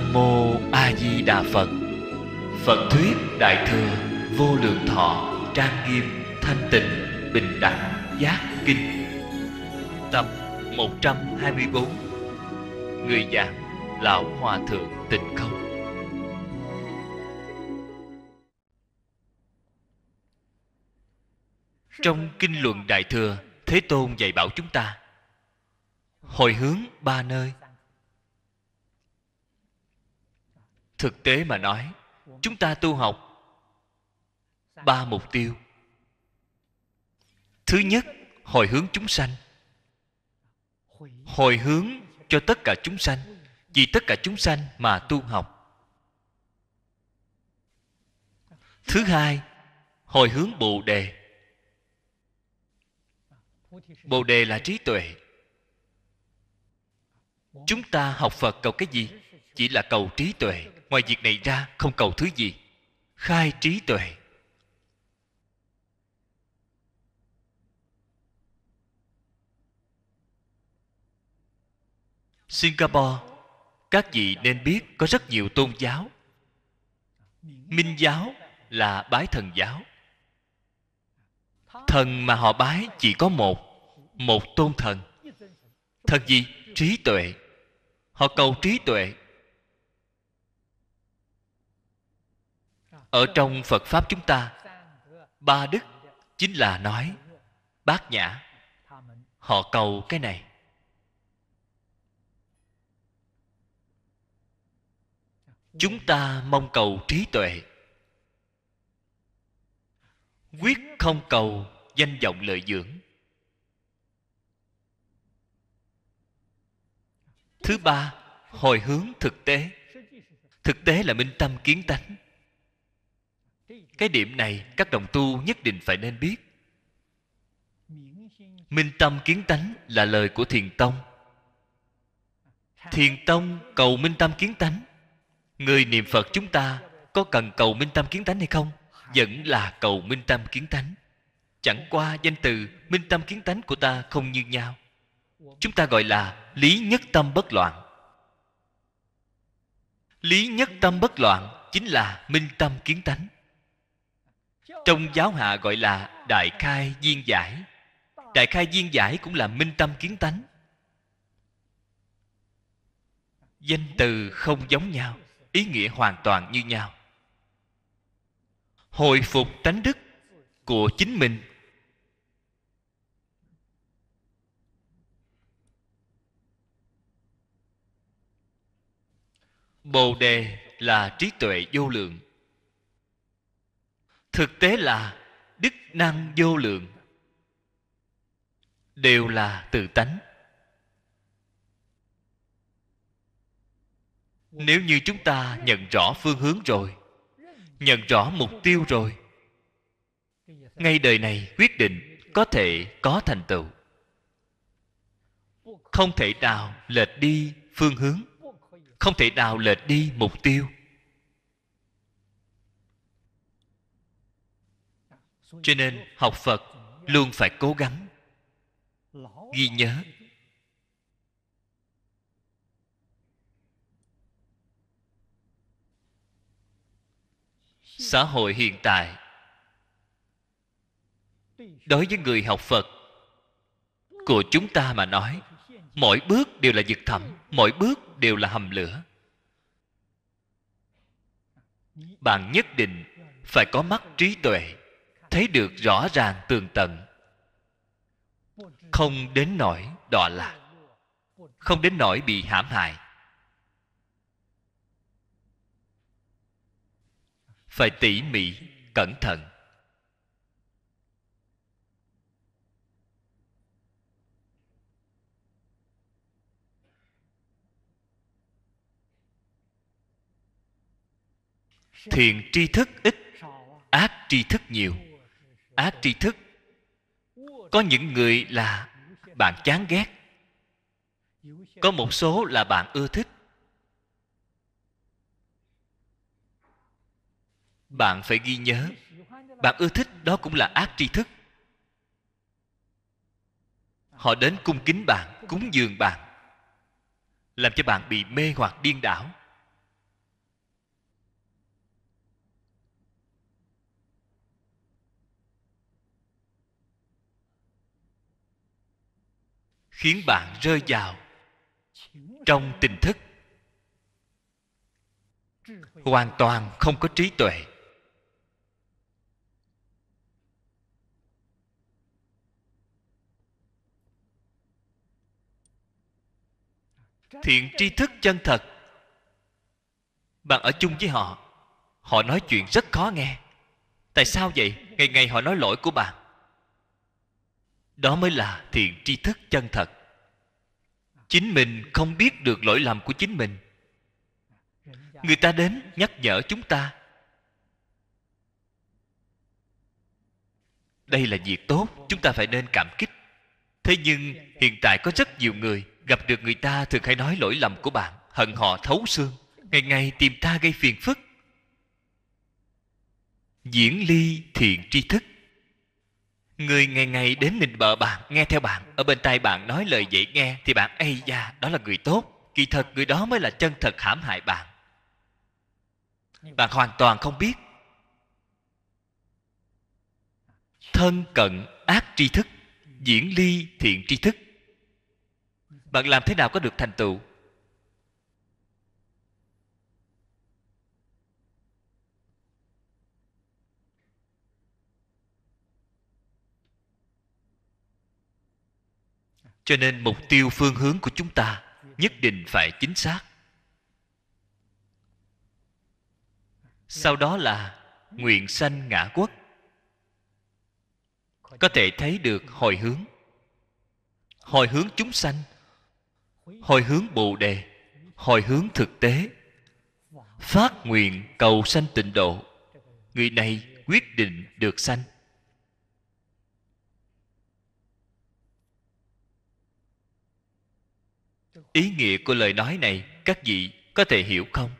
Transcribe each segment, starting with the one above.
Nam mô A Di Đà Phật. Phật thuyết Đại thừa vô lượng thọ, trang nghiêm, thanh tịnh, bình đẳng, giác kinh. Tập 124. Người giảng lão hòa thượng Tịnh Không. Trong kinh luận Đại thừa, Thế Tôn dạy bảo chúng ta hồi hướng ba nơi thực tế mà nói chúng ta tu học ba mục tiêu thứ nhất hồi hướng chúng sanh hồi hướng cho tất cả chúng sanh vì tất cả chúng sanh mà tu học thứ hai hồi hướng bồ đề bồ đề là trí tuệ chúng ta học phật cầu cái gì chỉ là cầu trí tuệ ngoài việc này ra không cầu thứ gì khai trí tuệ singapore các vị nên biết có rất nhiều tôn giáo minh giáo là bái thần giáo thần mà họ bái chỉ có một một tôn thần thần gì trí tuệ họ cầu trí tuệ ở trong phật pháp chúng ta ba đức chính là nói bát nhã họ cầu cái này chúng ta mong cầu trí tuệ quyết không cầu danh vọng lợi dưỡng thứ ba hồi hướng thực tế thực tế là minh tâm kiến tánh cái điểm này các đồng tu nhất định phải nên biết minh tâm kiến tánh là lời của thiền tông thiền tông cầu minh tâm kiến tánh người niệm phật chúng ta có cần cầu minh tâm kiến tánh hay không vẫn là cầu minh tâm kiến tánh chẳng qua danh từ minh tâm kiến tánh của ta không như nhau chúng ta gọi là lý nhất tâm bất loạn lý nhất tâm bất loạn chính là minh tâm kiến tánh trong giáo hạ gọi là đại khai viên giải đại khai viên giải cũng là minh tâm kiến tánh danh từ không giống nhau ý nghĩa hoàn toàn như nhau hồi phục tánh đức của chính mình bồ đề là trí tuệ vô lượng thực tế là đức năng vô lượng đều là tự tánh nếu như chúng ta nhận rõ phương hướng rồi nhận rõ mục tiêu rồi ngay đời này quyết định có thể có thành tựu không thể nào lệch đi phương hướng không thể nào lệch đi mục tiêu cho nên học phật luôn phải cố gắng ghi nhớ xã hội hiện tại đối với người học phật của chúng ta mà nói mỗi bước đều là vực thẳm mỗi bước đều là hầm lửa bạn nhất định phải có mắt trí tuệ thấy được rõ ràng tường tận không đến nỗi đọa lạc không đến nỗi bị hãm hại phải tỉ mỉ cẩn thận thiện tri thức ít ác tri thức nhiều ác tri thức có những người là bạn chán ghét có một số là bạn ưa thích bạn phải ghi nhớ bạn ưa thích đó cũng là ác tri thức họ đến cung kính bạn cúng dường bạn làm cho bạn bị mê hoặc điên đảo khiến bạn rơi vào trong tình thức hoàn toàn không có trí tuệ thiện tri thức chân thật bạn ở chung với họ họ nói chuyện rất khó nghe tại sao vậy ngày ngày họ nói lỗi của bạn đó mới là thiện tri thức chân thật chính mình không biết được lỗi lầm của chính mình người ta đến nhắc nhở chúng ta đây là việc tốt chúng ta phải nên cảm kích thế nhưng hiện tại có rất nhiều người gặp được người ta thường hay nói lỗi lầm của bạn hận họ thấu xương ngày ngày tìm ta gây phiền phức diễn ly thiện tri thức người ngày ngày đến nịnh bợ bạn nghe theo bạn ở bên tai bạn nói lời dễ nghe thì bạn ây da đó là người tốt kỳ thật người đó mới là chân thật hãm hại bạn bạn hoàn toàn không biết thân cận ác tri thức diễn ly thiện tri thức bạn làm thế nào có được thành tựu cho nên mục tiêu phương hướng của chúng ta nhất định phải chính xác sau đó là nguyện sanh ngã quốc có thể thấy được hồi hướng hồi hướng chúng sanh hồi hướng bồ đề hồi hướng thực tế phát nguyện cầu sanh tịnh độ người này quyết định được sanh ý nghĩa của lời nói này các vị có thể hiểu không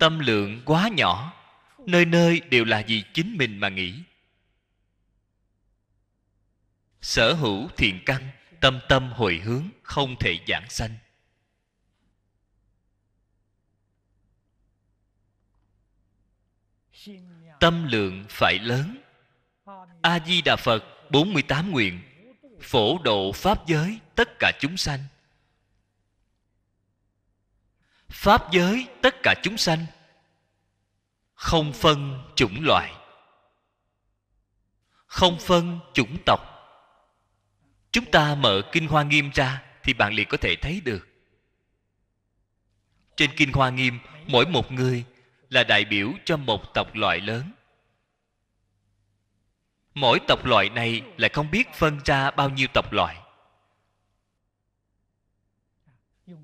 tâm lượng quá nhỏ nơi nơi đều là vì chính mình mà nghĩ sở hữu thiền căn tâm tâm hồi hướng không thể giảng sanh tâm lượng phải lớn a di đà phật 48 nguyện Phổ độ Pháp giới tất cả chúng sanh Pháp giới tất cả chúng sanh Không phân chủng loại Không phân chủng tộc Chúng ta mở Kinh Hoa Nghiêm ra Thì bạn liền có thể thấy được Trên Kinh Hoa Nghiêm Mỗi một người là đại biểu cho một tộc loại lớn mỗi tộc loại này lại không biết phân ra bao nhiêu tộc loại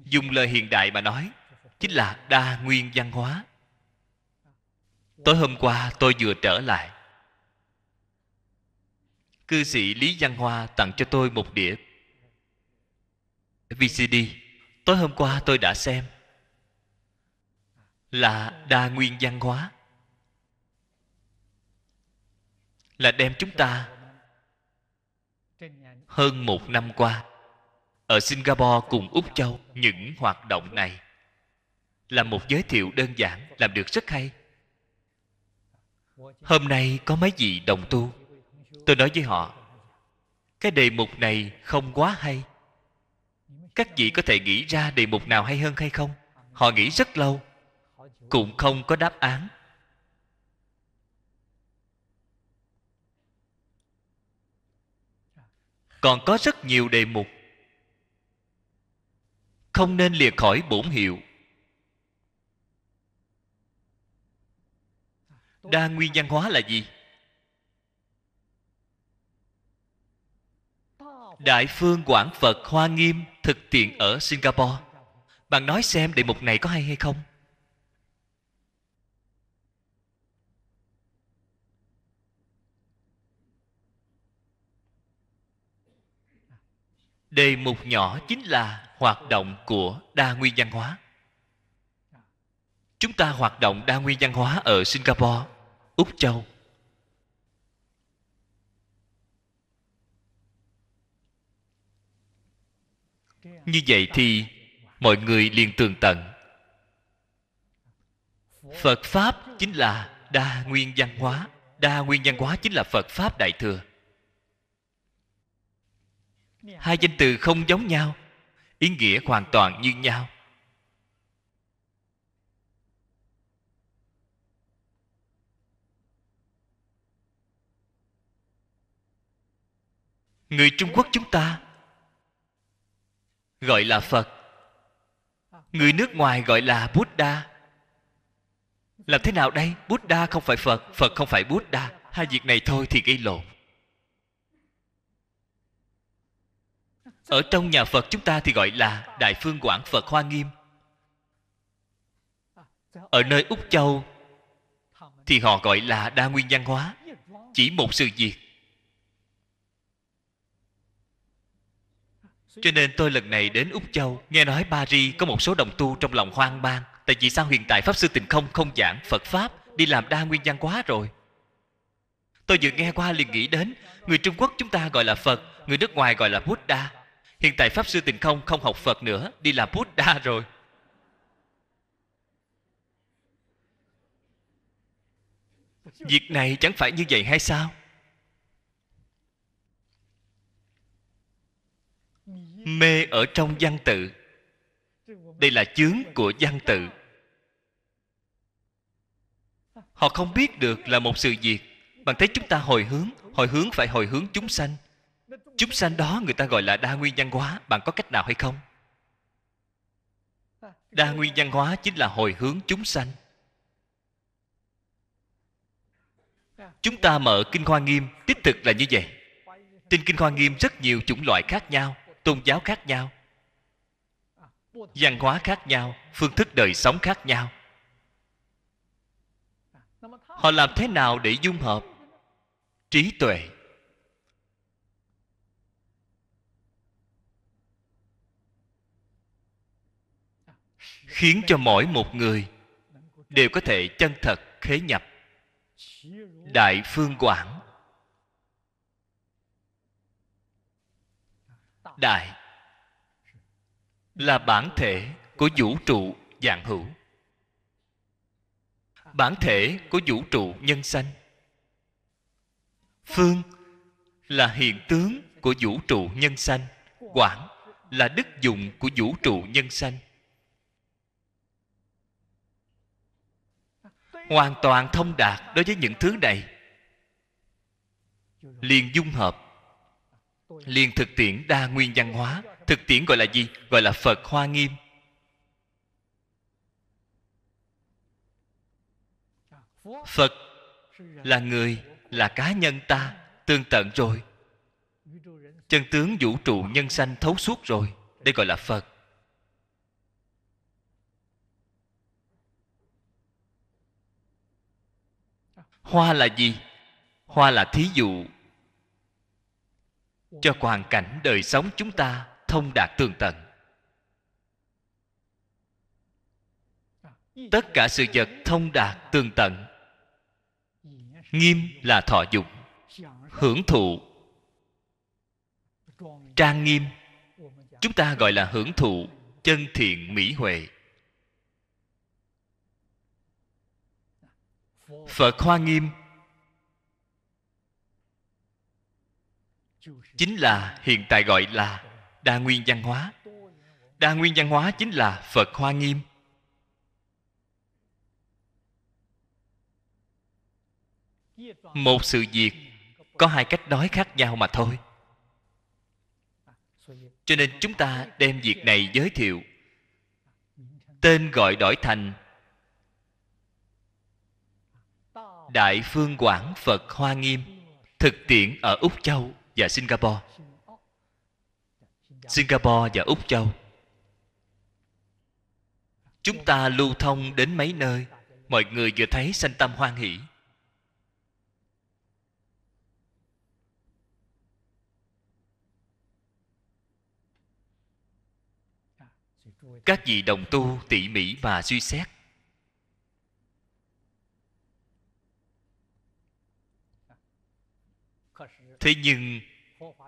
dùng lời hiện đại mà nói chính là đa nguyên văn hóa tối hôm qua tôi vừa trở lại cư sĩ lý văn hoa tặng cho tôi một đĩa vcd tối hôm qua tôi đã xem là đa nguyên văn hóa là đem chúng ta hơn một năm qua ở singapore cùng úc châu những hoạt động này là một giới thiệu đơn giản làm được rất hay hôm nay có mấy vị đồng tu tôi nói với họ cái đề mục này không quá hay các vị có thể nghĩ ra đề mục nào hay hơn hay không họ nghĩ rất lâu cũng không có đáp án còn có rất nhiều đề mục không nên lìa khỏi bổn hiệu đa nguyên văn hóa là gì đại phương quảng phật hoa nghiêm thực tiện ở singapore bạn nói xem đề mục này có hay hay không đề mục nhỏ chính là hoạt động của đa nguyên văn hóa chúng ta hoạt động đa nguyên văn hóa ở singapore úc châu như vậy thì mọi người liền tường tận phật pháp chính là đa nguyên văn hóa đa nguyên văn hóa chính là phật pháp đại thừa hai danh từ không giống nhau ý nghĩa hoàn toàn như nhau người trung quốc chúng ta gọi là phật người nước ngoài gọi là buddha làm thế nào đây buddha không phải phật phật không phải buddha hai việc này thôi thì gây lộn ở trong nhà phật chúng ta thì gọi là đại phương quảng phật hoa nghiêm ở nơi úc châu thì họ gọi là đa nguyên văn hóa chỉ một sự việc cho nên tôi lần này đến úc châu nghe nói paris có một số đồng tu trong lòng hoang mang tại vì sao hiện tại pháp sư tình không không giảng phật pháp đi làm đa nguyên văn hóa rồi tôi vừa nghe qua liền nghĩ đến người trung quốc chúng ta gọi là phật người nước ngoài gọi là buddha hiện tại pháp sư tịnh không không học phật nữa đi làm buddha rồi việc này chẳng phải như vậy hay sao mê ở trong văn tự đây là chướng của văn tự họ không biết được là một sự việc bằng thấy chúng ta hồi hướng hồi hướng phải hồi hướng chúng sanh chúng sanh đó người ta gọi là đa nguyên văn hóa bạn có cách nào hay không đa nguyên văn hóa chính là hồi hướng chúng sanh chúng ta mở kinh hoa nghiêm tích thực là như vậy trên kinh hoa nghiêm rất nhiều chủng loại khác nhau tôn giáo khác nhau văn hóa khác nhau phương thức đời sống khác nhau họ làm thế nào để dung hợp trí tuệ khiến cho mỗi một người đều có thể chân thật khế nhập đại phương quảng đại là bản thể của vũ trụ dạng hữu bản thể của vũ trụ nhân sanh phương là hiện tướng của vũ trụ nhân sanh quảng là đức dụng của vũ trụ nhân sanh hoàn toàn thông đạt đối với những thứ này liền dung hợp liền thực tiễn đa nguyên văn hóa thực tiễn gọi là gì gọi là phật hoa nghiêm phật là người là cá nhân ta tương tận rồi chân tướng vũ trụ nhân sanh thấu suốt rồi đây gọi là phật hoa là gì hoa là thí dụ cho hoàn cảnh đời sống chúng ta thông đạt tường tận tất cả sự vật thông đạt tường tận nghiêm là thọ dụng hưởng thụ trang nghiêm chúng ta gọi là hưởng thụ chân thiện mỹ huệ phật hoa nghiêm chính là hiện tại gọi là đa nguyên văn hóa đa nguyên văn hóa chính là phật hoa nghiêm một sự việc có hai cách nói khác nhau mà thôi cho nên chúng ta đem việc này giới thiệu tên gọi đổi thành đại phương quảng phật hoa nghiêm thực tiễn ở úc châu và singapore singapore và úc châu chúng ta lưu thông đến mấy nơi mọi người vừa thấy sanh tâm hoan hỷ các vị đồng tu tỉ mỉ và suy xét thế nhưng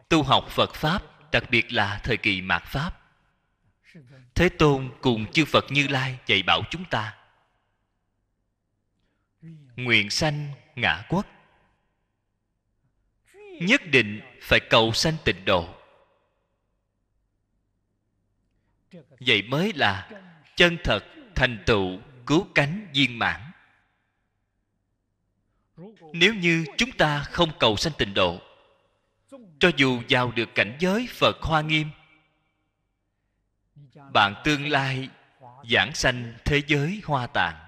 tu học phật pháp đặc biệt là thời kỳ mạt pháp thế tôn cùng chư phật như lai dạy bảo chúng ta nguyện sanh ngã quốc nhất định phải cầu sanh tịnh độ vậy mới là chân thật thành tựu cứu cánh viên mãn nếu như chúng ta không cầu sanh tịnh độ cho dù vào được cảnh giới phật hoa nghiêm bạn tương lai giảng sanh thế giới hoa tạng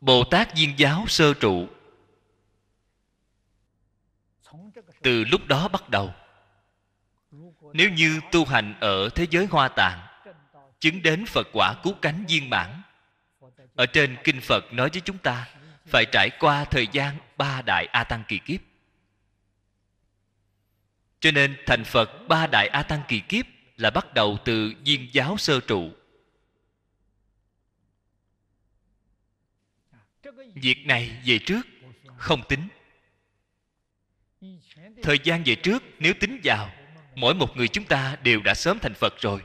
bồ tát viên giáo sơ trụ từ lúc đó bắt đầu nếu như tu hành ở thế giới hoa tạng chứng đến phật quả cứu cánh viên mãn ở trên kinh phật nói với chúng ta phải trải qua thời gian ba đại a tăng kỳ kiếp cho nên thành phật ba đại a tăng kỳ kiếp là bắt đầu từ viên giáo sơ trụ việc này về trước không tính thời gian về trước nếu tính vào mỗi một người chúng ta đều đã sớm thành phật rồi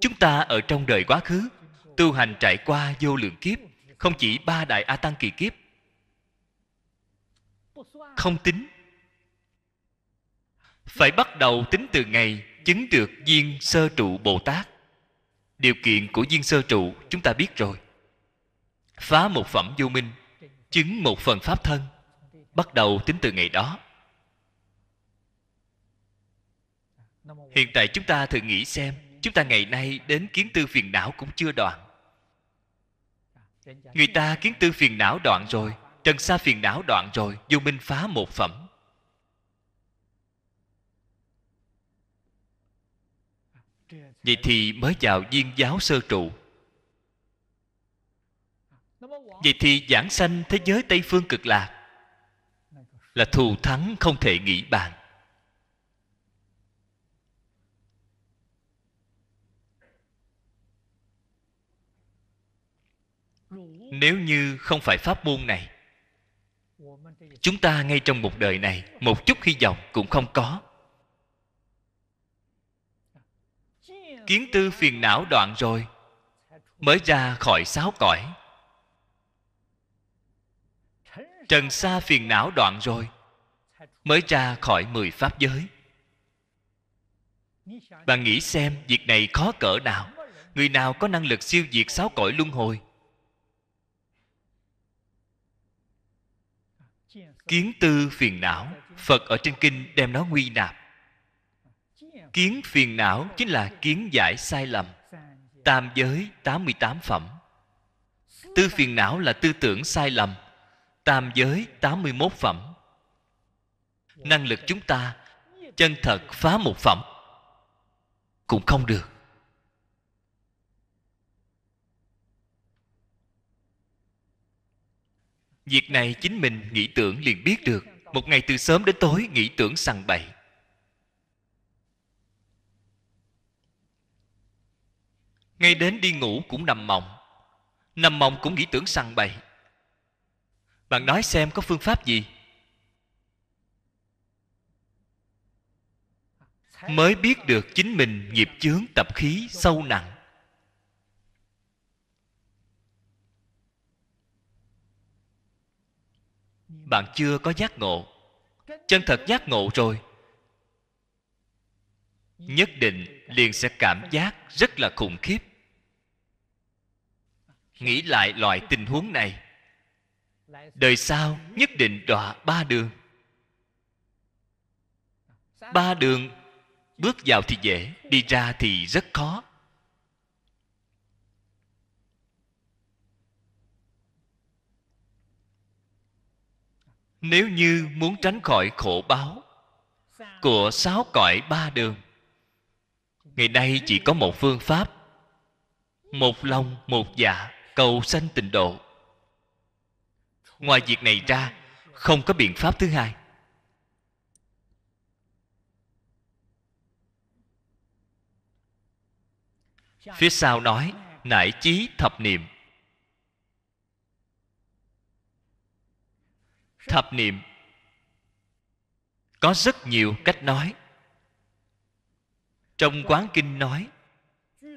chúng ta ở trong đời quá khứ tu hành trải qua vô lượng kiếp không chỉ ba đại a tăng kỳ kiếp không tính phải bắt đầu tính từ ngày chứng được viên sơ trụ bồ tát điều kiện của viên sơ trụ chúng ta biết rồi phá một phẩm vô minh chứng một phần pháp thân bắt đầu tính từ ngày đó hiện tại chúng ta thử nghĩ xem chúng ta ngày nay đến kiến tư phiền não cũng chưa đoạn người ta kiến tư phiền não đoạn rồi trần xa phiền não đoạn rồi vô minh phá một phẩm vậy thì mới vào viên giáo sơ trụ vậy thì giảng sanh thế giới tây phương cực lạc là thù thắng không thể nghĩ bàn nếu như không phải pháp môn này chúng ta ngay trong một đời này một chút hy vọng cũng không có kiến tư phiền não đoạn rồi mới ra khỏi sáu cõi trần xa phiền não đoạn rồi mới ra khỏi mười pháp giới bạn nghĩ xem việc này khó cỡ nào người nào có năng lực siêu diệt sáu cõi luân hồi kiến tư phiền não phật ở trên kinh đem nó nguy nạp Kiến phiền não chính là kiến giải sai lầm Tam giới 88 phẩm Tư phiền não là tư tưởng sai lầm Tam giới 81 phẩm Năng lực chúng ta Chân thật phá một phẩm Cũng không được Việc này chính mình nghĩ tưởng liền biết được Một ngày từ sớm đến tối nghĩ tưởng sằng bậy ngay đến đi ngủ cũng nằm mộng nằm mộng cũng nghĩ tưởng săn bậy bạn nói xem có phương pháp gì mới biết được chính mình nghiệp chướng tập khí sâu nặng bạn chưa có giác ngộ chân thật giác ngộ rồi nhất định liền sẽ cảm giác rất là khủng khiếp nghĩ lại loại tình huống này đời sau nhất định đọa ba đường ba đường bước vào thì dễ đi ra thì rất khó nếu như muốn tránh khỏi khổ báo của sáu cõi ba đường ngày nay chỉ có một phương pháp một lòng một dạ cầu sanh tịnh độ ngoài việc này ra không có biện pháp thứ hai phía sau nói nải chí thập niệm thập niệm có rất nhiều cách nói trong quán kinh nói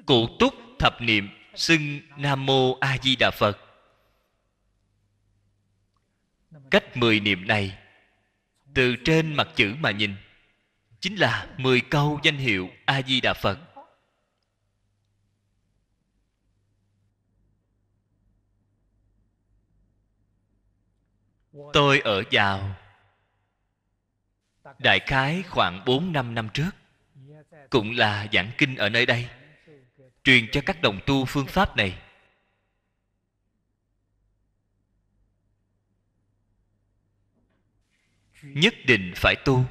cụ túc thập niệm xưng nam mô a di đà phật cách mười niệm này từ trên mặt chữ mà nhìn chính là mười câu danh hiệu a di đà phật tôi ở vào đại khái khoảng bốn năm năm trước cũng là giảng kinh ở nơi đây truyền cho các đồng tu phương pháp này nhất định phải tu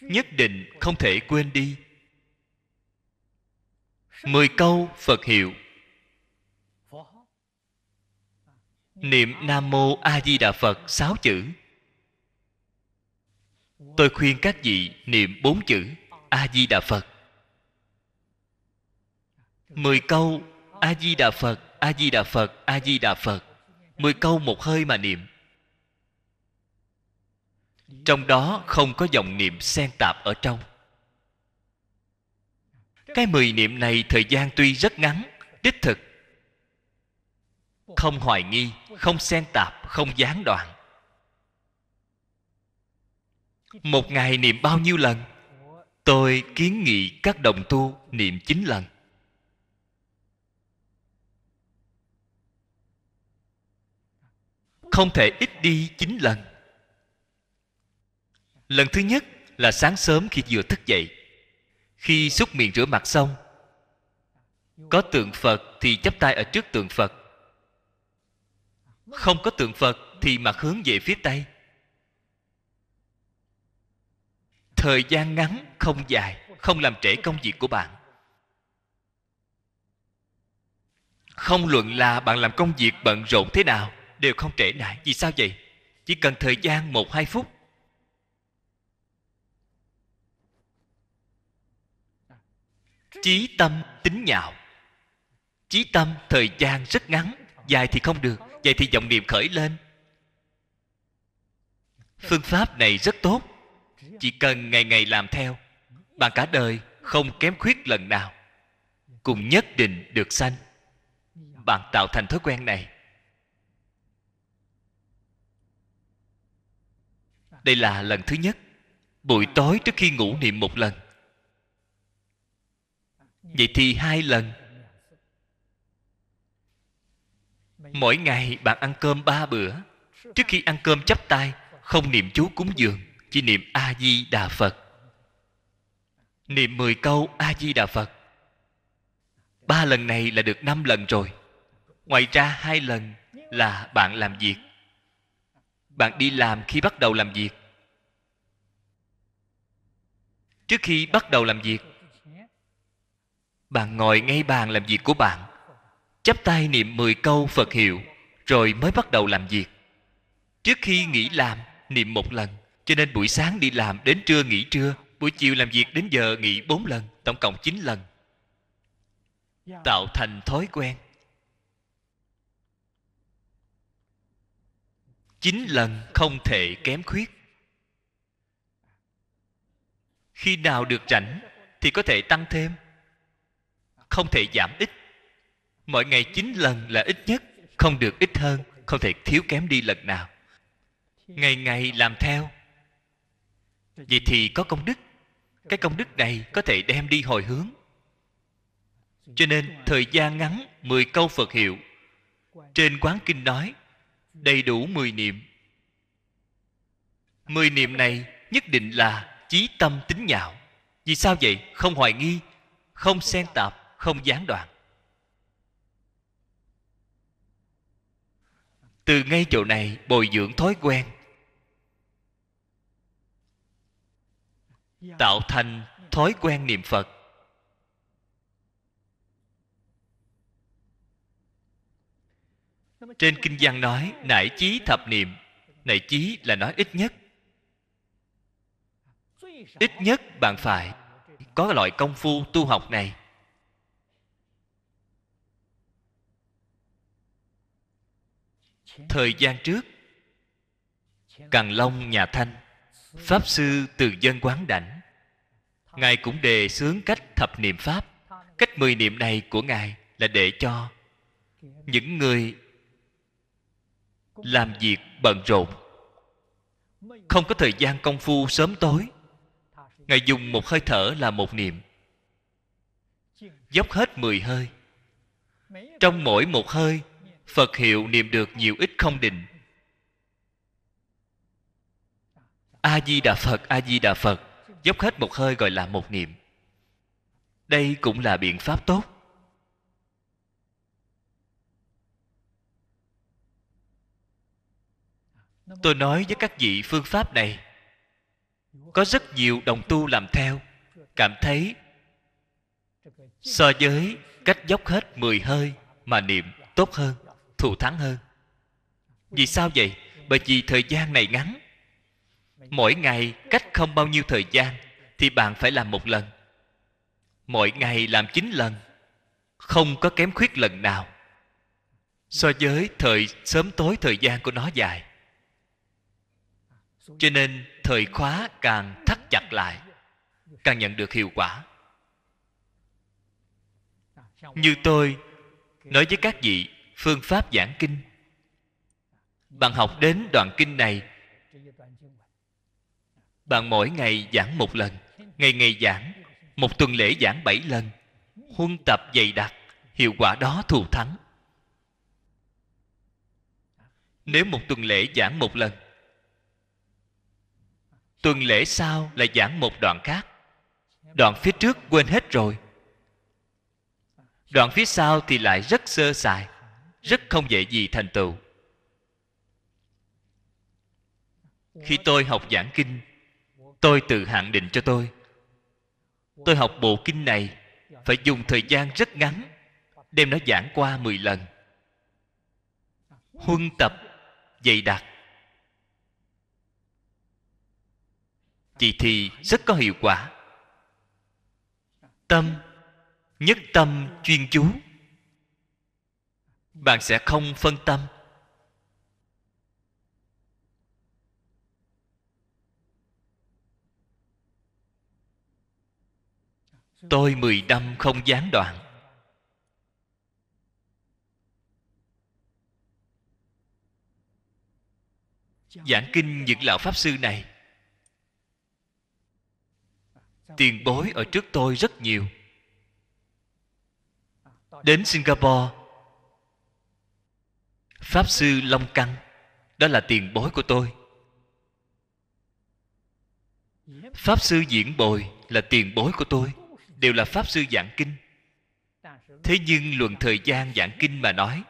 nhất định không thể quên đi mười câu phật hiệu niệm nam mô a di đà phật sáu chữ tôi khuyên các vị niệm bốn chữ a di đà phật mười câu a di đà phật a di đà phật a di đà phật mười câu một hơi mà niệm trong đó không có dòng niệm xen tạp ở trong cái mười niệm này thời gian tuy rất ngắn đích thực không hoài nghi không xen tạp không gián đoạn một ngày niệm bao nhiêu lần tôi kiến nghị các đồng tu niệm chín lần không thể ít đi chín lần lần thứ nhất là sáng sớm khi vừa thức dậy khi xúc miệng rửa mặt xong có tượng phật thì chắp tay ở trước tượng phật không có tượng phật thì mặt hướng về phía tây thời gian ngắn không dài không làm trễ công việc của bạn không luận là bạn làm công việc bận rộn thế nào đều không trễ nải vì sao vậy chỉ cần thời gian một hai phút chí tâm tính nhạo chí tâm thời gian rất ngắn dài thì không được vậy thì vọng niệm khởi lên phương pháp này rất tốt chỉ cần ngày ngày làm theo bạn cả đời không kém khuyết lần nào cùng nhất định được sanh bạn tạo thành thói quen này đây là lần thứ nhất buổi tối trước khi ngủ niệm một lần vậy thì hai lần mỗi ngày bạn ăn cơm ba bữa trước khi ăn cơm chắp tay không niệm chú cúng dường chỉ niệm a di đà phật niệm mười câu a di đà phật ba lần này là được năm lần rồi ngoài ra hai lần là bạn làm việc bạn đi làm khi bắt đầu làm việc trước khi bắt đầu làm việc bạn ngồi ngay bàn làm việc của bạn chắp tay niệm 10 câu Phật hiệu rồi mới bắt đầu làm việc. Trước khi nghỉ làm, niệm một lần. Cho nên buổi sáng đi làm đến trưa nghỉ trưa, buổi chiều làm việc đến giờ nghỉ 4 lần, tổng cộng 9 lần. Tạo thành thói quen. chín lần không thể kém khuyết khi nào được rảnh thì có thể tăng thêm không thể giảm ít mỗi ngày chín lần là ít nhất không được ít hơn không thể thiếu kém đi lần nào ngày ngày làm theo vậy thì có công đức cái công đức này có thể đem đi hồi hướng cho nên thời gian ngắn mười câu Phật hiệu Trên quán kinh nói đầy đủ mười niệm mười niệm này nhất định là chí tâm tính nhạo vì sao vậy không hoài nghi không xen tạp không gián đoạn từ ngay chỗ này bồi dưỡng thói quen tạo thành thói quen niệm phật Trên kinh văn nói nải chí thập niệm Nải chí là nói ít nhất Ít nhất bạn phải Có loại công phu tu học này Thời gian trước Càng Long nhà Thanh Pháp sư từ dân quán đảnh Ngài cũng đề xướng cách thập niệm Pháp Cách mười niệm này của Ngài là để cho Những người làm việc bận rộn không có thời gian công phu sớm tối ngài dùng một hơi thở là một niệm dốc hết mười hơi trong mỗi một hơi phật hiệu niệm được nhiều ít không định a di đà phật a di đà phật dốc hết một hơi gọi là một niệm đây cũng là biện pháp tốt tôi nói với các vị phương pháp này có rất nhiều đồng tu làm theo cảm thấy so với cách dốc hết 10 hơi mà niệm tốt hơn thù thắng hơn vì sao vậy bởi vì thời gian này ngắn mỗi ngày cách không bao nhiêu thời gian thì bạn phải làm một lần mỗi ngày làm chín lần không có kém khuyết lần nào so với thời sớm tối thời gian của nó dài cho nên thời khóa càng thắt chặt lại càng nhận được hiệu quả như tôi nói với các vị phương pháp giảng kinh bạn học đến đoạn kinh này bạn mỗi ngày giảng một lần ngày ngày giảng một tuần lễ giảng bảy lần huân tập dày đặc hiệu quả đó thù thắng nếu một tuần lễ giảng một lần tuần lễ sau lại giảng một đoạn khác đoạn phía trước quên hết rồi đoạn phía sau thì lại rất sơ sài rất không dễ gì thành tựu khi tôi học giảng kinh tôi tự hạn định cho tôi tôi học bộ kinh này phải dùng thời gian rất ngắn đem nó giảng qua 10 lần huân tập dày đặc vậy thì rất có hiệu quả tâm nhất tâm chuyên chú bạn sẽ không phân tâm tôi mười năm không gián đoạn giảng kinh những lão pháp sư này tiền bối ở trước tôi rất nhiều đến singapore pháp sư long căn đó là tiền bối của tôi pháp sư diễn bồi là tiền bối của tôi đều là pháp sư giảng kinh thế nhưng luận thời gian giảng kinh mà nói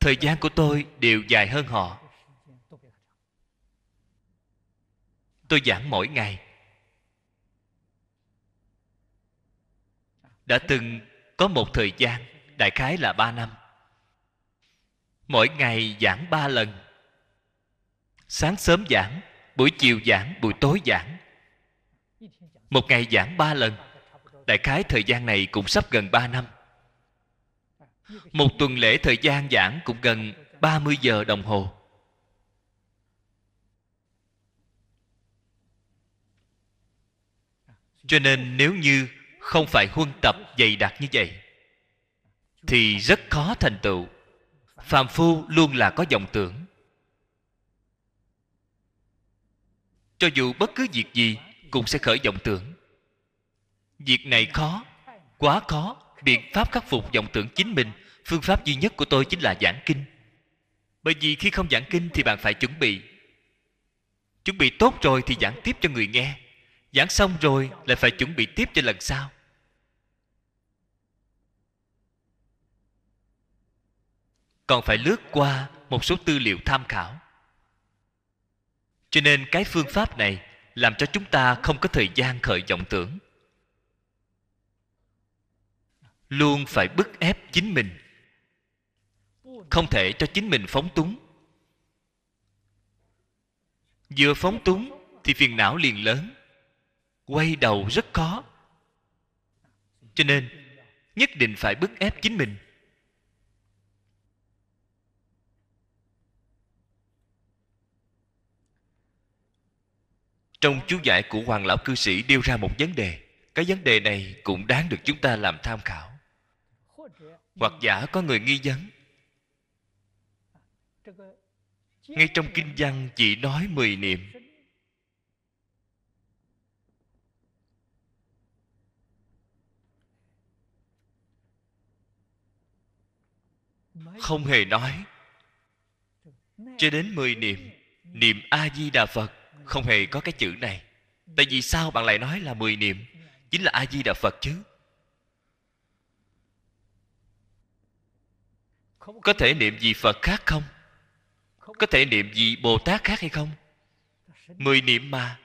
thời gian của tôi đều dài hơn họ tôi giảng mỗi ngày đã từng có một thời gian đại khái là ba năm mỗi ngày giảng ba lần sáng sớm giảng buổi chiều giảng buổi tối giảng một ngày giảng ba lần đại khái thời gian này cũng sắp gần ba năm một tuần lễ thời gian giảng cũng gần ba mươi giờ đồng hồ. Cho nên nếu như không phải huân tập dày đặc như vậy thì rất khó thành tựu phàm phu luôn là có vọng tưởng cho dù bất cứ việc gì cũng sẽ khởi vọng tưởng việc này khó quá khó biện pháp khắc phục vọng tưởng chính mình phương pháp duy nhất của tôi chính là giảng kinh bởi vì khi không giảng kinh thì bạn phải chuẩn bị chuẩn bị tốt rồi thì giảng tiếp cho người nghe giảng xong rồi lại phải chuẩn bị tiếp cho lần sau còn phải lướt qua một số tư liệu tham khảo cho nên cái phương pháp này làm cho chúng ta không có thời gian khởi vọng tưởng luôn phải bức ép chính mình không thể cho chính mình phóng túng vừa phóng túng thì phiền não liền lớn quay đầu rất khó cho nên nhất định phải bức ép chính mình trong chú giải của hoàng lão cư sĩ đưa ra một vấn đề cái vấn đề này cũng đáng được chúng ta làm tham khảo hoặc giả có người nghi vấn ngay trong kinh văn chỉ nói mười niệm không hề nói cho đến 10 niệm niệm a di đà phật không hề có cái chữ này tại vì sao bạn lại nói là 10 niệm chính là a di đà phật chứ có thể niệm gì phật khác không có thể niệm gì bồ tát khác hay không mười niệm mà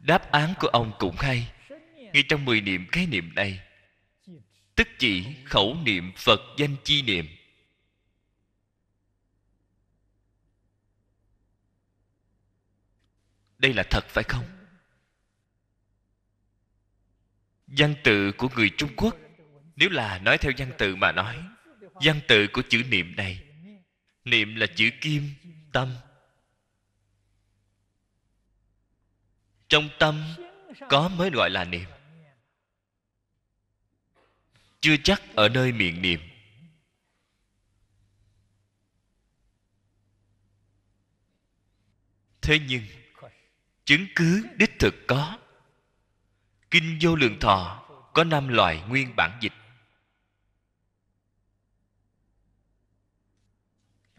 đáp án của ông cũng hay ngay trong mười niệm cái niệm này tức chỉ khẩu niệm phật danh chi niệm đây là thật phải không văn tự của người trung quốc nếu là nói theo văn tự mà nói văn tự của chữ niệm này niệm là chữ kim tâm trong tâm có mới gọi là niệm chưa chắc ở nơi miệng niệm thế nhưng chứng cứ đích thực có kinh vô lượng thọ có năm loại nguyên bản dịch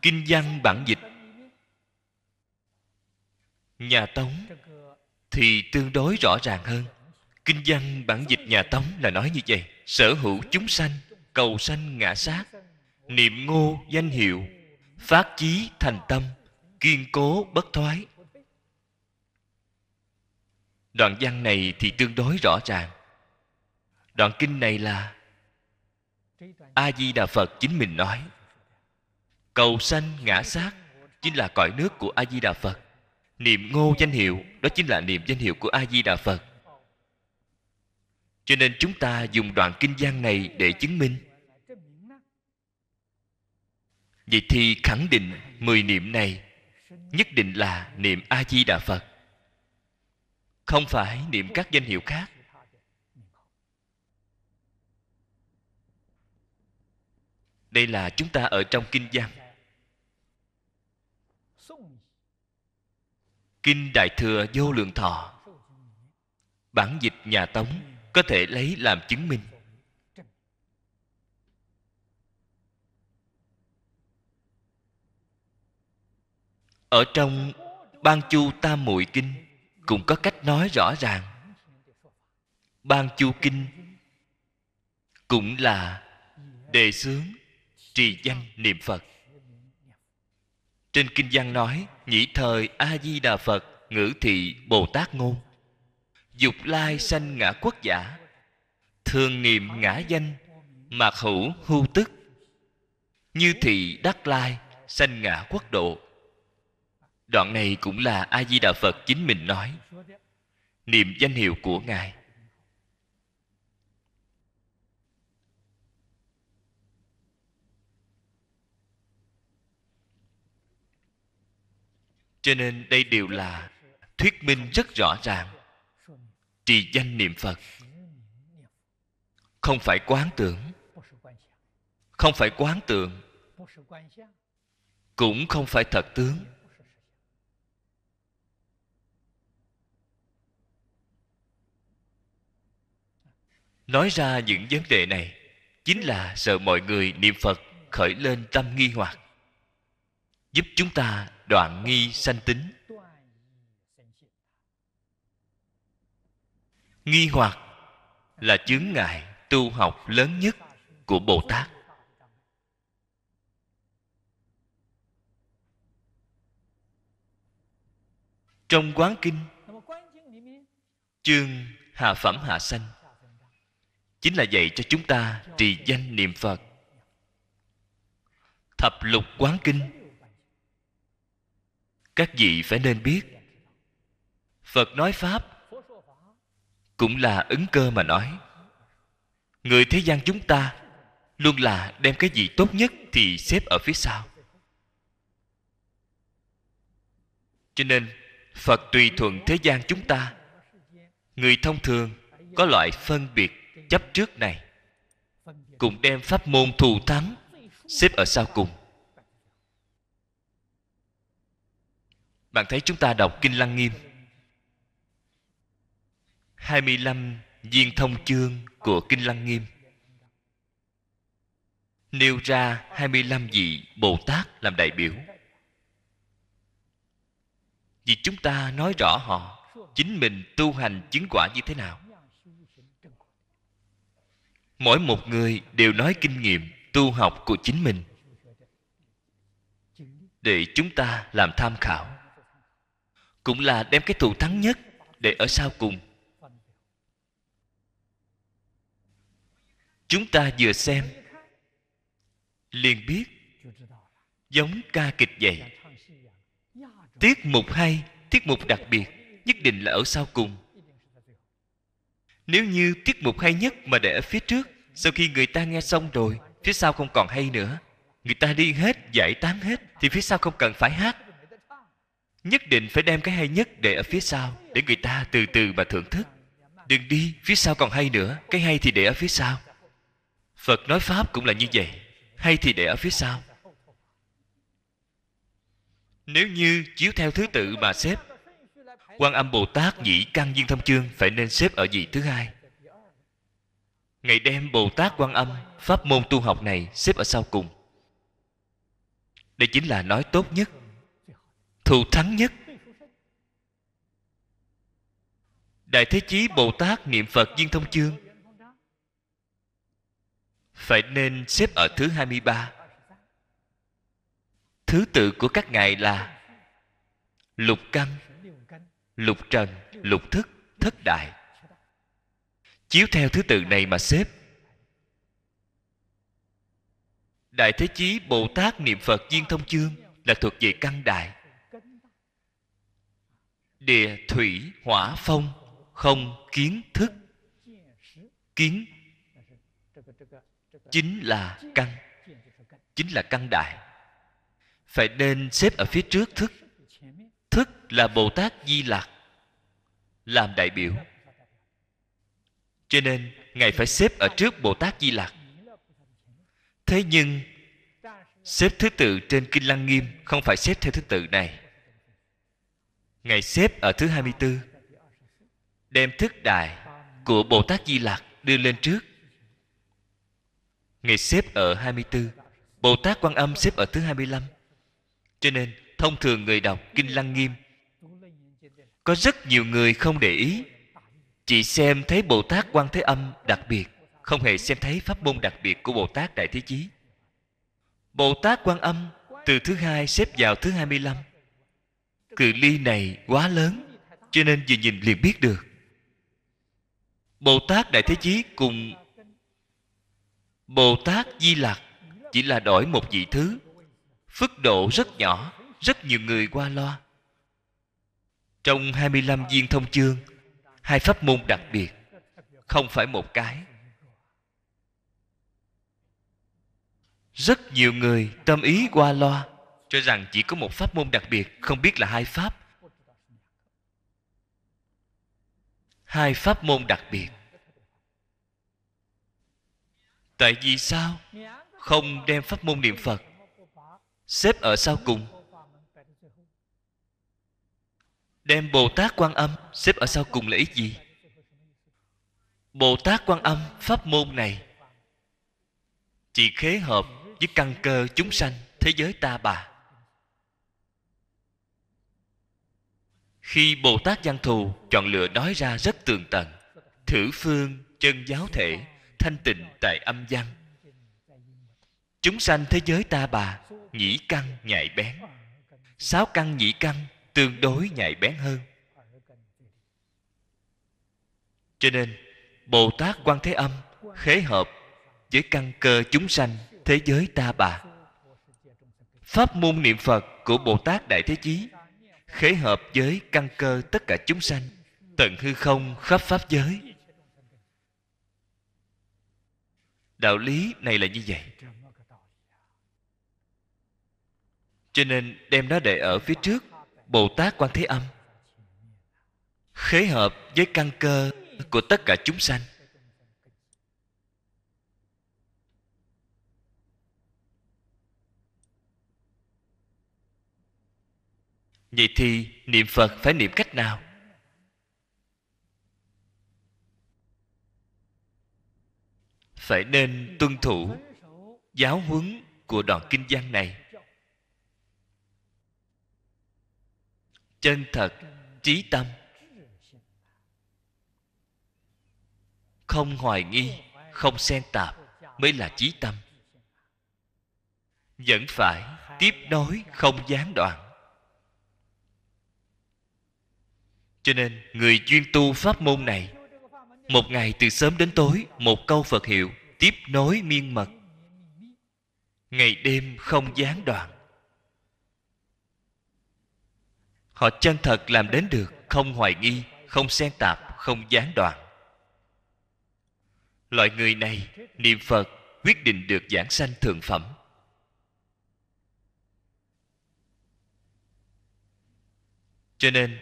kinh văn bản dịch nhà tống thì tương đối rõ ràng hơn Kinh văn bản dịch nhà Tống là nói như vậy Sở hữu chúng sanh Cầu sanh ngã sát Niệm ngô danh hiệu Phát chí thành tâm Kiên cố bất thoái Đoạn văn này thì tương đối rõ ràng Đoạn kinh này là A-di-đà Phật chính mình nói Cầu sanh ngã sát Chính là cõi nước của A-di-đà Phật Niệm ngô danh hiệu Đó chính là niệm danh hiệu của A-di-đà Phật cho nên chúng ta dùng đoạn kinh gian này để chứng minh vậy thì khẳng định mười niệm này nhất định là niệm a di đà phật không phải niệm các danh hiệu khác đây là chúng ta ở trong kinh gian, kinh đại thừa vô lượng thọ bản dịch nhà tống có thể lấy làm chứng minh ở trong ban chu tam muội kinh cũng có cách nói rõ ràng ban chu kinh cũng là đề xướng trì danh niệm phật trên kinh văn nói nhĩ thời a di đà phật ngữ thị bồ tát ngôn dục lai sanh ngã quốc giả thường niệm ngã danh mạc hữu hưu tức như thị đắc lai sanh ngã quốc độ đoạn này cũng là a di đà phật chính mình nói niệm danh hiệu của ngài cho nên đây đều là thuyết minh rất rõ ràng trì danh niệm phật không phải quán tưởng không phải quán tưởng cũng không phải thật tướng nói ra những vấn đề này chính là sợ mọi người niệm phật khởi lên tâm nghi hoặc giúp chúng ta đoạn nghi sanh tính nghi hoặc là chướng ngại tu học lớn nhất của bồ tát trong quán kinh chương Hạ phẩm hạ sanh chính là dạy cho chúng ta trì danh niệm phật thập lục quán kinh các vị phải nên biết phật nói pháp cũng là ứng cơ mà nói người thế gian chúng ta luôn là đem cái gì tốt nhất thì xếp ở phía sau cho nên phật tùy thuận thế gian chúng ta người thông thường có loại phân biệt chấp trước này cùng đem pháp môn thù thắng xếp ở sau cùng bạn thấy chúng ta đọc kinh lăng nghiêm 25 viên thông chương của Kinh Lăng Nghiêm nêu ra 25 vị Bồ Tát làm đại biểu. Vì chúng ta nói rõ họ chính mình tu hành chứng quả như thế nào. Mỗi một người đều nói kinh nghiệm tu học của chính mình để chúng ta làm tham khảo cũng là đem cái thù thắng nhất để ở sau cùng chúng ta vừa xem liền biết giống ca kịch vậy tiết mục hay tiết mục đặc biệt nhất định là ở sau cùng nếu như tiết mục hay nhất mà để ở phía trước sau khi người ta nghe xong rồi phía sau không còn hay nữa người ta đi hết giải tán hết thì phía sau không cần phải hát nhất định phải đem cái hay nhất để ở phía sau để người ta từ từ mà thưởng thức đừng đi phía sau còn hay nữa cái hay thì để ở phía sau phật nói pháp cũng là như vậy hay thì để ở phía sau nếu như chiếu theo thứ tự mà xếp quan âm bồ tát nhị căn viên thông chương phải nên xếp ở vị thứ hai ngày đêm bồ tát quan âm pháp môn tu học này xếp ở sau cùng đây chính là nói tốt nhất thù thắng nhất đại thế chí bồ tát niệm phật viên thông chương phải nên xếp ở thứ 23. Thứ tự của các ngài là lục căn, lục trần, lục thức, thất đại. Chiếu theo thứ tự này mà xếp. Đại Thế Chí Bồ Tát niệm Phật duyên Thông Chương là thuộc về căn đại. Địa, thủy, hỏa, phong, không, kiến, thức. Kiến, chính là căn chính là căn đại phải nên xếp ở phía trước thức thức là bồ tát di lạc làm đại biểu cho nên ngài phải xếp ở trước bồ tát di lạc thế nhưng xếp thứ tự trên kinh lăng nghiêm không phải xếp theo thứ tự này ngài xếp ở thứ 24 đem thức đại của bồ tát di lạc đưa lên trước Ngài xếp ở 24 Bồ Tát Quan Âm xếp ở thứ 25 Cho nên thông thường người đọc Kinh Lăng Nghiêm Có rất nhiều người không để ý Chỉ xem thấy Bồ Tát Quan Thế Âm đặc biệt Không hề xem thấy pháp môn đặc biệt của Bồ Tát Đại Thế Chí Bồ Tát Quan Âm từ thứ hai xếp vào thứ 25 Cự ly này quá lớn Cho nên vừa nhìn liền biết được Bồ Tát Đại Thế Chí cùng bồ tát di lặc chỉ là đổi một vị thứ phức độ rất nhỏ rất nhiều người qua loa trong 25 viên thông chương hai pháp môn đặc biệt không phải một cái rất nhiều người tâm ý qua loa cho rằng chỉ có một pháp môn đặc biệt không biết là hai pháp hai pháp môn đặc biệt tại vì sao không đem pháp môn niệm phật xếp ở sau cùng đem bồ tát quan âm xếp ở sau cùng là ý gì bồ tát quan âm pháp môn này chỉ khế hợp với căn cơ chúng sanh thế giới ta bà khi bồ tát văn thù chọn lựa nói ra rất tường tận thử phương chân giáo thể thanh tịnh tại âm gian chúng sanh thế giới ta bà nhĩ căn nhạy bén sáu căn nhĩ căn tương đối nhạy bén hơn cho nên bồ tát quan thế âm khế hợp với căn cơ chúng sanh thế giới ta bà pháp môn niệm phật của bồ tát đại thế chí khế hợp với căn cơ tất cả chúng sanh tận hư không khắp pháp giới đạo lý này là như vậy cho nên đem nó để ở phía trước bồ tát quan thế âm khế hợp với căn cơ của tất cả chúng sanh vậy thì niệm phật phải niệm cách nào phải nên tuân thủ giáo huấn của đoạn kinh văn này chân thật trí tâm không hoài nghi không xen tạp mới là trí tâm vẫn phải tiếp nối không gián đoạn cho nên người chuyên tu pháp môn này một ngày từ sớm đến tối một câu phật hiệu tiếp nối miên mật ngày đêm không gián đoạn họ chân thật làm đến được không hoài nghi không xen tạp không gián đoạn loại người này niệm phật quyết định được giảng sanh thượng phẩm cho nên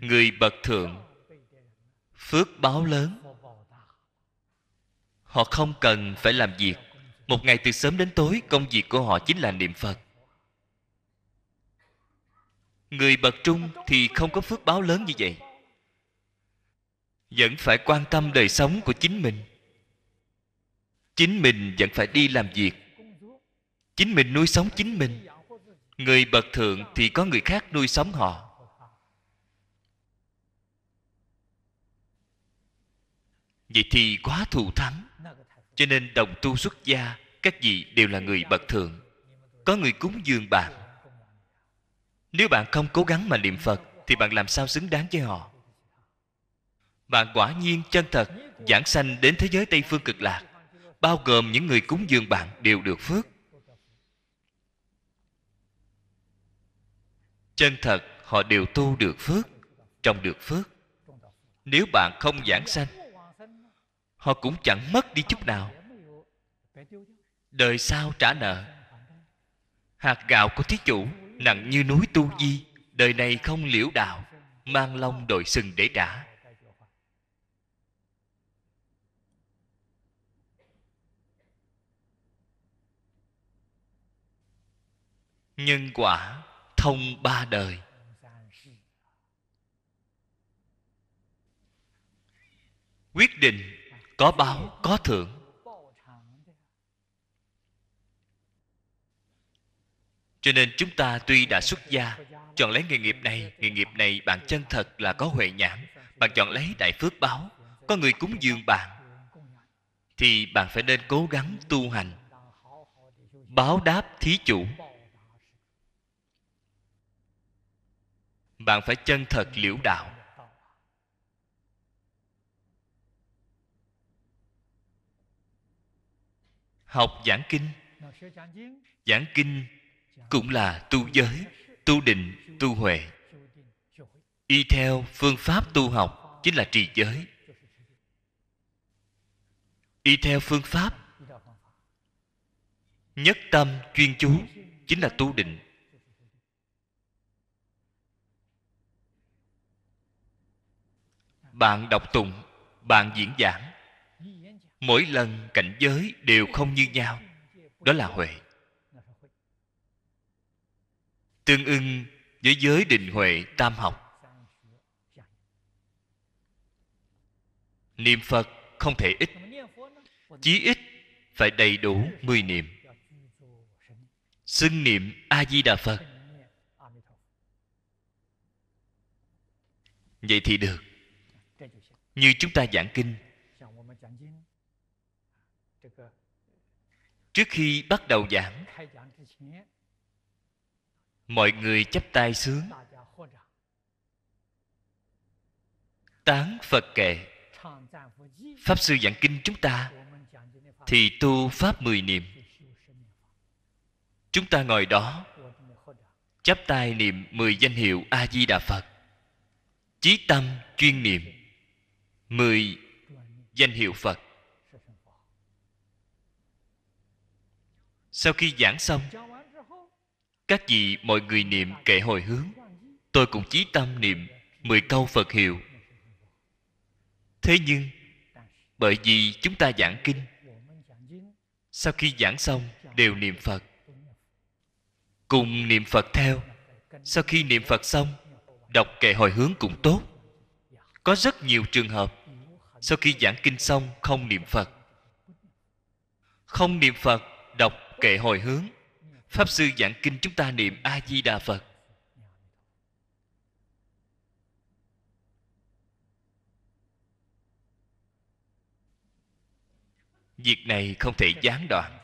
người bậc thượng phước báo lớn họ không cần phải làm việc một ngày từ sớm đến tối công việc của họ chính là niệm phật người bậc trung thì không có phước báo lớn như vậy vẫn phải quan tâm đời sống của chính mình chính mình vẫn phải đi làm việc chính mình nuôi sống chính mình người bậc thượng thì có người khác nuôi sống họ vậy thì quá thù thắng cho nên đồng tu xuất gia các vị đều là người bậc thượng có người cúng dường bạn nếu bạn không cố gắng mà niệm phật thì bạn làm sao xứng đáng với họ bạn quả nhiên chân thật giảng sanh đến thế giới tây phương cực lạc bao gồm những người cúng dường bạn đều được phước chân thật họ đều tu được phước trong được phước nếu bạn không giảng sanh họ cũng chẳng mất đi chút nào đời sau trả nợ hạt gạo của thí chủ nặng như núi tu di đời này không liễu đạo mang long đội sừng để trả nhân quả thông ba đời quyết định có báo có thưởng cho nên chúng ta tuy đã xuất gia chọn lấy nghề nghiệp này nghề nghiệp này bạn chân thật là có huệ nhãn bạn chọn lấy đại phước báo có người cúng dường bạn thì bạn phải nên cố gắng tu hành báo đáp thí chủ bạn phải chân thật liễu đạo học giảng kinh giảng kinh cũng là tu giới tu định tu huệ y theo phương pháp tu học chính là trì giới y theo phương pháp nhất tâm chuyên chú chính là tu định bạn đọc tụng bạn diễn giảng mỗi lần cảnh giới đều không như nhau đó là huệ tương ưng với giới định huệ tam học niệm phật không thể ít chí ít phải đầy đủ mười niệm xưng niệm a di đà phật vậy thì được như chúng ta giảng kinh trước khi bắt đầu giảng mọi người chắp tay sướng tán phật kệ pháp sư giảng kinh chúng ta thì tu pháp mười niệm chúng ta ngồi đó chắp tay niệm mười danh hiệu a di đà phật chí tâm chuyên niệm mười danh hiệu phật sau khi giảng xong các vị mọi người niệm kệ hồi hướng tôi cũng chí tâm niệm mười câu phật hiệu thế nhưng bởi vì chúng ta giảng kinh sau khi giảng xong đều niệm phật cùng niệm phật theo sau khi niệm phật xong đọc kệ hồi hướng cũng tốt có rất nhiều trường hợp sau khi giảng kinh xong không niệm phật không niệm phật đọc kệ hồi hướng pháp sư giảng kinh chúng ta niệm a di đà phật việc này không thể gián đoạn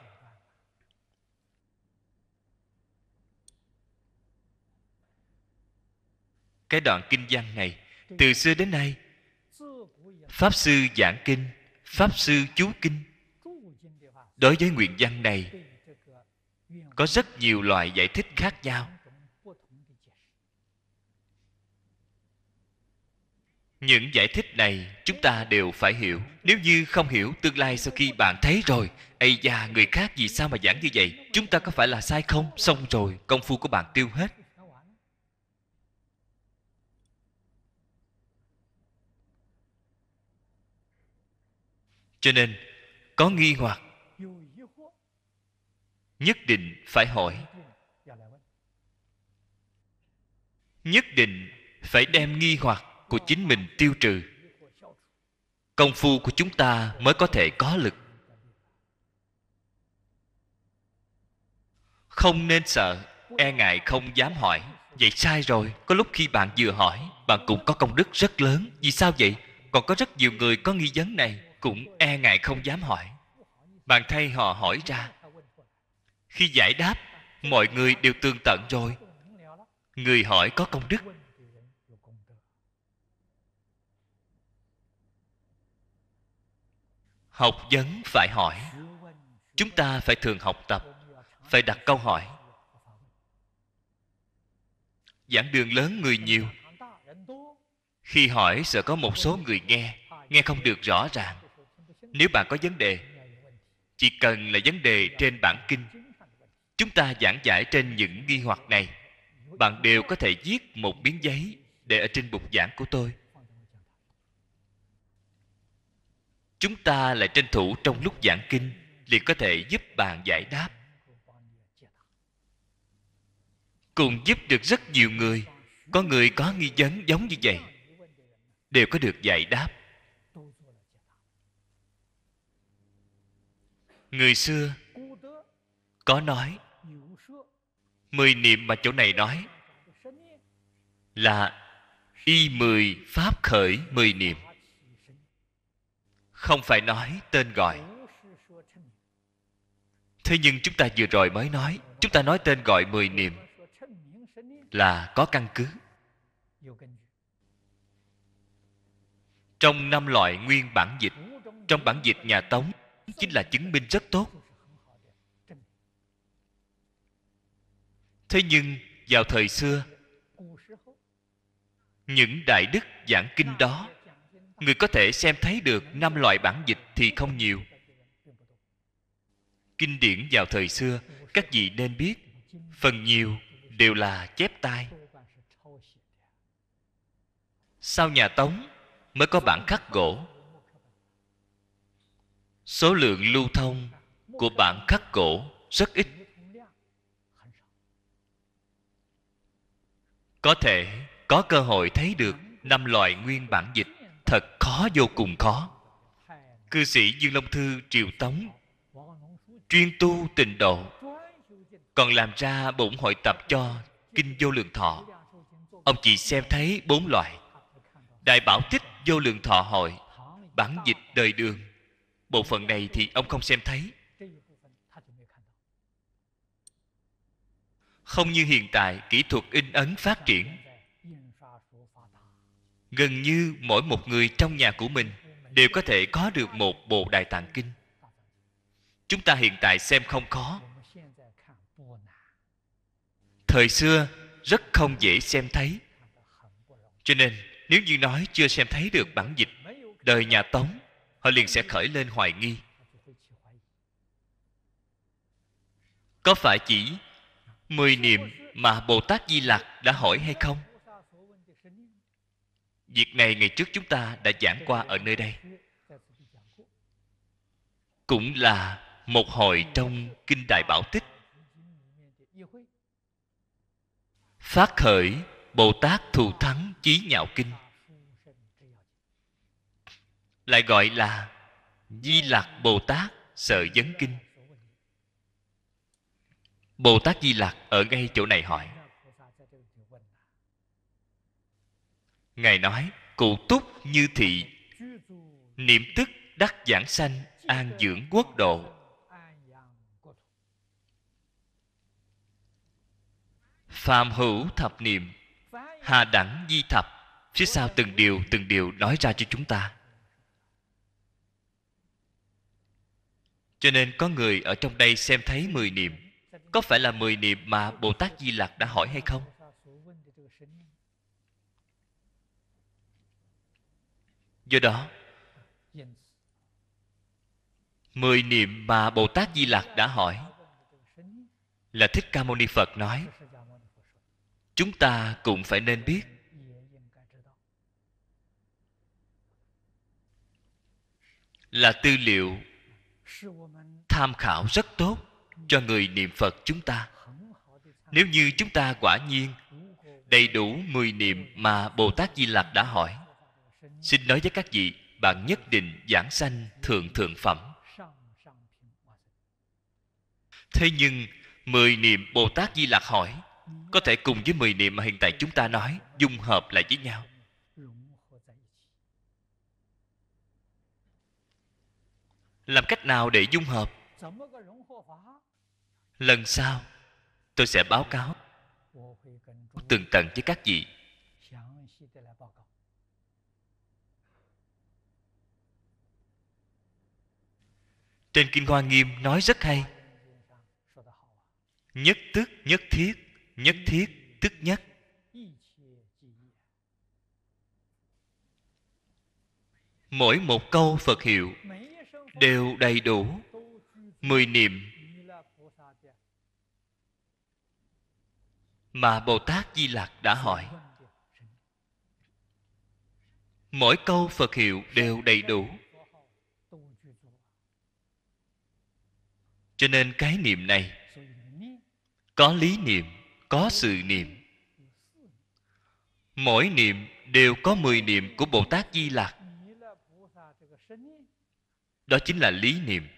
cái đoạn kinh văn này từ xưa đến nay pháp sư giảng kinh pháp sư chú kinh đối với nguyện văn này có rất nhiều loại giải thích khác nhau những giải thích này chúng ta đều phải hiểu nếu như không hiểu tương lai sau khi bạn thấy rồi ây da người khác vì sao mà giảng như vậy chúng ta có phải là sai không xong rồi công phu của bạn tiêu hết cho nên có nghi hoặc nhất định phải hỏi nhất định phải đem nghi hoặc của chính mình tiêu trừ công phu của chúng ta mới có thể có lực không nên sợ e ngại không dám hỏi vậy sai rồi có lúc khi bạn vừa hỏi bạn cũng có công đức rất lớn vì sao vậy còn có rất nhiều người có nghi vấn này cũng e ngại không dám hỏi bạn thay họ hỏi ra khi giải đáp mọi người đều tương tận rồi người hỏi có công đức học vấn phải hỏi chúng ta phải thường học tập phải đặt câu hỏi giảng đường lớn người nhiều khi hỏi sợ có một số người nghe nghe không được rõ ràng nếu bạn có vấn đề chỉ cần là vấn đề trên bản kinh chúng ta giảng giải trên những nghi hoặc này bạn đều có thể viết một miếng giấy để ở trên bục giảng của tôi chúng ta lại tranh thủ trong lúc giảng kinh liền có thể giúp bạn giải đáp cùng giúp được rất nhiều người có người có nghi vấn giống như vậy đều có được giải đáp người xưa có nói mười niệm mà chỗ này nói là y mười pháp khởi mười niệm không phải nói tên gọi thế nhưng chúng ta vừa rồi mới nói chúng ta nói tên gọi mười niệm là có căn cứ trong năm loại nguyên bản dịch trong bản dịch nhà tống chính là chứng minh rất tốt thế nhưng vào thời xưa những đại đức giảng kinh đó người có thể xem thấy được năm loại bản dịch thì không nhiều kinh điển vào thời xưa các vị nên biết phần nhiều đều là chép tay sau nhà tống mới có bản khắc gỗ số lượng lưu thông của bản khắc gỗ rất ít có thể có cơ hội thấy được năm loại nguyên bản dịch thật khó vô cùng khó cư sĩ dương long thư triều tống chuyên tu tịnh độ còn làm ra bổn hội tập cho kinh vô lượng thọ ông chỉ xem thấy bốn loại đại bảo tích vô lượng thọ hội bản dịch đời đường bộ phận này thì ông không xem thấy không như hiện tại kỹ thuật in ấn phát triển gần như mỗi một người trong nhà của mình đều có thể có được một bộ đại tạng kinh chúng ta hiện tại xem không khó thời xưa rất không dễ xem thấy cho nên nếu như nói chưa xem thấy được bản dịch đời nhà tống họ liền sẽ khởi lên hoài nghi có phải chỉ mười niệm mà bồ tát di lặc đã hỏi hay không việc này ngày trước chúng ta đã giảng qua ở nơi đây cũng là một hồi trong kinh đại bảo tích phát khởi bồ tát thù thắng chí nhạo kinh lại gọi là di Lặc bồ tát sợ Dấn kinh bồ tát di lặc ở ngay chỗ này hỏi ngài nói cụ túc như thị niệm tức đắc giảng sanh an dưỡng quốc độ phạm hữu thập niệm hà đẳng di thập phía sau từng điều từng điều nói ra cho chúng ta cho nên có người ở trong đây xem thấy mười niệm có phải là mười niệm mà bồ tát di lặc đã hỏi hay không do đó mười niệm mà bồ tát di lặc đã hỏi là thích ca mâu ni phật nói chúng ta cũng phải nên biết là tư liệu tham khảo rất tốt cho người niệm Phật chúng ta. Nếu như chúng ta quả nhiên đầy đủ mười niệm mà Bồ Tát Di Lặc đã hỏi, xin nói với các vị, bạn nhất định giảng sanh thượng thượng phẩm. Thế nhưng, mười niệm Bồ Tát Di Lặc hỏi, có thể cùng với mười niệm mà hiện tại chúng ta nói dung hợp lại với nhau. Làm cách nào để dung hợp? lần sau tôi sẽ báo cáo tường tận với các vị trên kinh hoa nghiêm nói rất hay nhất tức nhất thiết nhất thiết tức nhất mỗi một câu phật hiệu đều đầy đủ mười niệm mà bồ tát di lặc đã hỏi mỗi câu phật hiệu đều đầy đủ cho nên cái niệm này có lý niệm có sự niệm mỗi niệm đều có mười niệm của bồ tát di lặc đó chính là lý niệm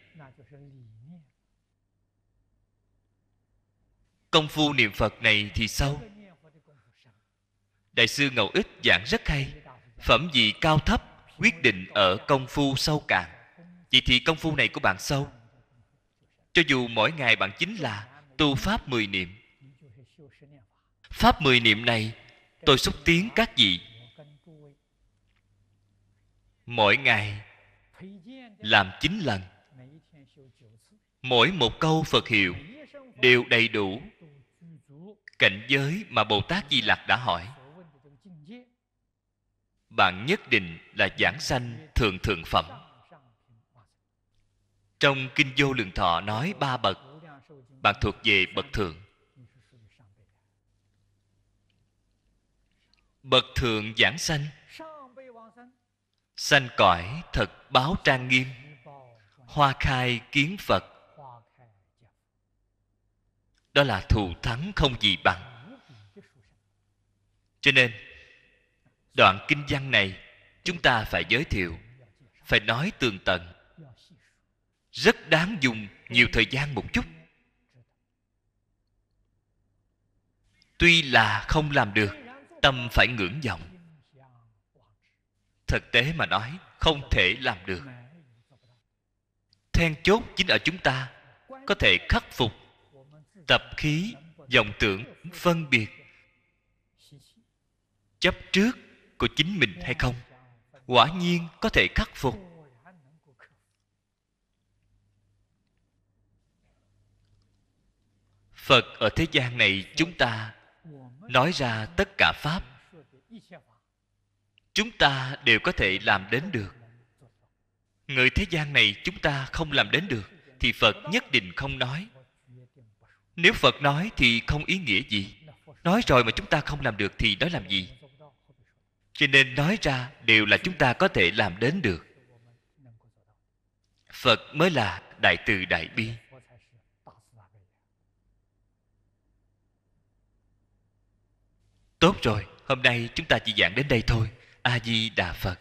công phu niệm phật này thì sâu đại sư ngầu ích giảng rất hay phẩm vị cao thấp quyết định ở công phu sâu cạn vậy thì công phu này của bạn sâu cho dù mỗi ngày bạn chính là tu pháp mười niệm pháp mười niệm này tôi xúc tiến các vị mỗi ngày làm chín lần mỗi một câu phật hiệu đều đầy đủ cảnh giới mà bồ tát di lặc đã hỏi bạn nhất định là giảng sanh thượng thượng phẩm trong kinh vô lượng thọ nói ba bậc bạn thuộc về bậc thượng bậc thượng giảng sanh sanh cõi thật báo trang nghiêm hoa khai kiến phật đó là thù thắng không gì bằng cho nên đoạn kinh văn này chúng ta phải giới thiệu phải nói tường tận rất đáng dùng nhiều thời gian một chút tuy là không làm được tâm phải ngưỡng vọng thực tế mà nói không thể làm được then chốt chính ở chúng ta có thể khắc phục tập khí vọng tưởng phân biệt chấp trước của chính mình hay không quả nhiên có thể khắc phục phật ở thế gian này chúng ta nói ra tất cả pháp chúng ta đều có thể làm đến được người thế gian này chúng ta không làm đến được thì phật nhất định không nói nếu phật nói thì không ý nghĩa gì nói rồi mà chúng ta không làm được thì nói làm gì cho nên nói ra đều là chúng ta có thể làm đến được phật mới là đại từ đại bi tốt rồi hôm nay chúng ta chỉ giảng đến đây thôi a di đà phật